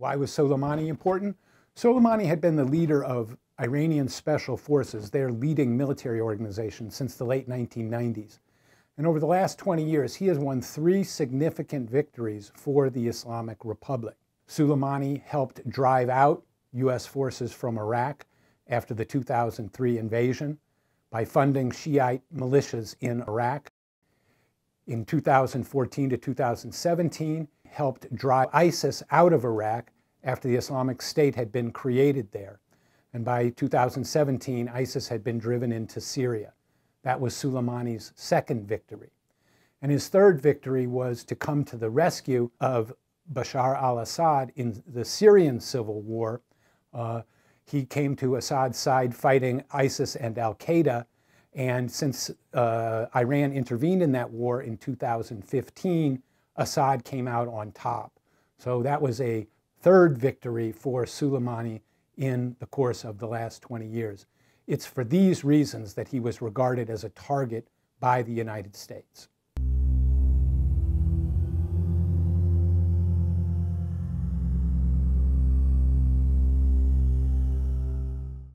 Why was Soleimani important? Soleimani had been the leader of Iranian special forces, their leading military organization, since the late 1990s. And over the last 20 years, he has won three significant victories for the Islamic Republic. Soleimani helped drive out U.S. forces from Iraq after the 2003 invasion by funding Shiite militias in Iraq in 2014 to 2017 helped drive ISIS out of Iraq after the Islamic State had been created there. And by 2017, ISIS had been driven into Syria. That was Soleimani's second victory. And his third victory was to come to the rescue of Bashar al Assad in the Syrian civil war. Uh, he came to Assad's side fighting ISIS and Al Qaeda and since uh, Iran intervened in that war in 2015, Assad came out on top. So that was a third victory for Soleimani in the course of the last 20 years. It's for these reasons that he was regarded as a target by the United States.